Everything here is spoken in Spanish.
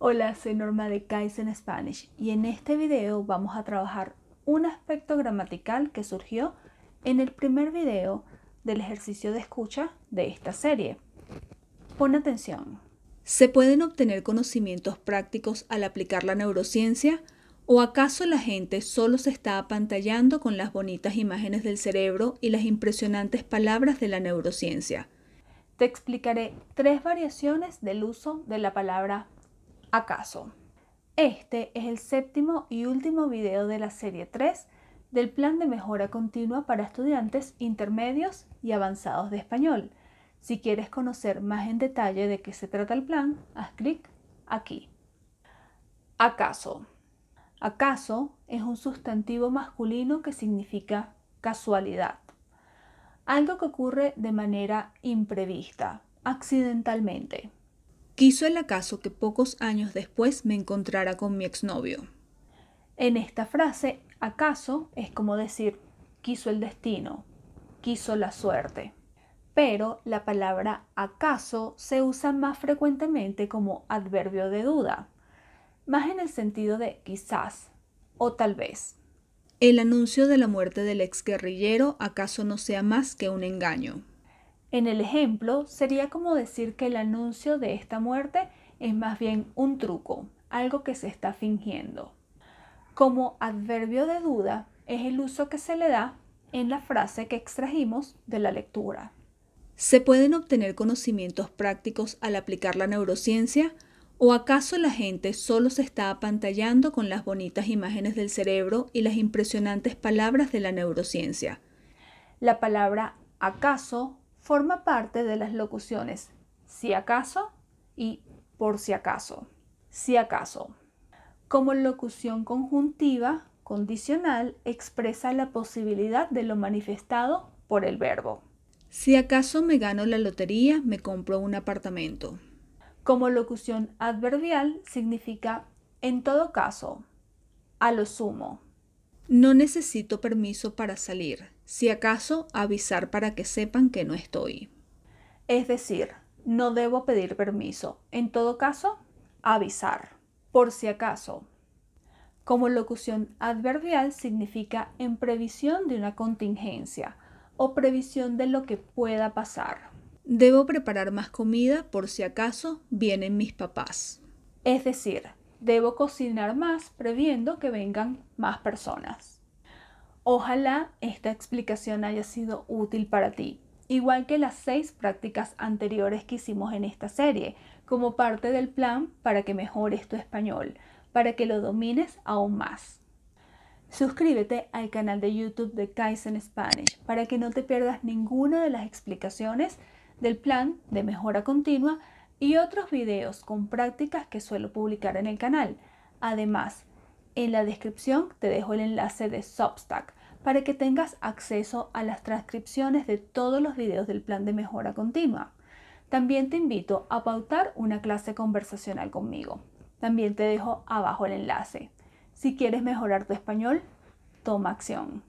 Hola, soy Norma de Kaizen Spanish y en este video vamos a trabajar un aspecto gramatical que surgió en el primer video del ejercicio de escucha de esta serie. Pon atención. ¿Se pueden obtener conocimientos prácticos al aplicar la neurociencia? ¿O acaso la gente solo se está apantallando con las bonitas imágenes del cerebro y las impresionantes palabras de la neurociencia? Te explicaré tres variaciones del uso de la palabra acaso. Este es el séptimo y último video de la serie 3 del Plan de Mejora Continua para Estudiantes Intermedios y Avanzados de Español. Si quieres conocer más en detalle de qué se trata el plan, haz clic aquí. Acaso. Acaso es un sustantivo masculino que significa casualidad. Algo que ocurre de manera imprevista, accidentalmente quiso el acaso que pocos años después me encontrara con mi exnovio. En esta frase, acaso es como decir quiso el destino, quiso la suerte. Pero la palabra acaso se usa más frecuentemente como adverbio de duda, más en el sentido de quizás o tal vez. El anuncio de la muerte del exguerrillero acaso no sea más que un engaño. En el ejemplo, sería como decir que el anuncio de esta muerte es más bien un truco, algo que se está fingiendo. Como adverbio de duda, es el uso que se le da en la frase que extrajimos de la lectura. ¿Se pueden obtener conocimientos prácticos al aplicar la neurociencia? ¿O acaso la gente solo se está apantallando con las bonitas imágenes del cerebro y las impresionantes palabras de la neurociencia? La palabra acaso forma parte de las locuciones si acaso y por si acaso. Si acaso. Como locución conjuntiva, condicional, expresa la posibilidad de lo manifestado por el verbo. Si acaso me gano la lotería, me compro un apartamento. Como locución adverbial significa en todo caso, a lo sumo. No necesito permiso para salir si acaso avisar para que sepan que no estoy. Es decir, no debo pedir permiso, en todo caso, avisar, por si acaso. Como locución adverbial significa en previsión de una contingencia o previsión de lo que pueda pasar. Debo preparar más comida por si acaso vienen mis papás. Es decir, debo cocinar más previendo que vengan más personas. Ojalá esta explicación haya sido útil para ti, igual que las seis prácticas anteriores que hicimos en esta serie, como parte del plan para que mejores tu español, para que lo domines aún más. Suscríbete al canal de YouTube de Kaizen Spanish para que no te pierdas ninguna de las explicaciones del plan de mejora continua y otros videos con prácticas que suelo publicar en el canal. Además, en la descripción te dejo el enlace de Substack para que tengas acceso a las transcripciones de todos los videos del plan de mejora continua. También te invito a pautar una clase conversacional conmigo. También te dejo abajo el enlace. Si quieres mejorar tu español, toma acción.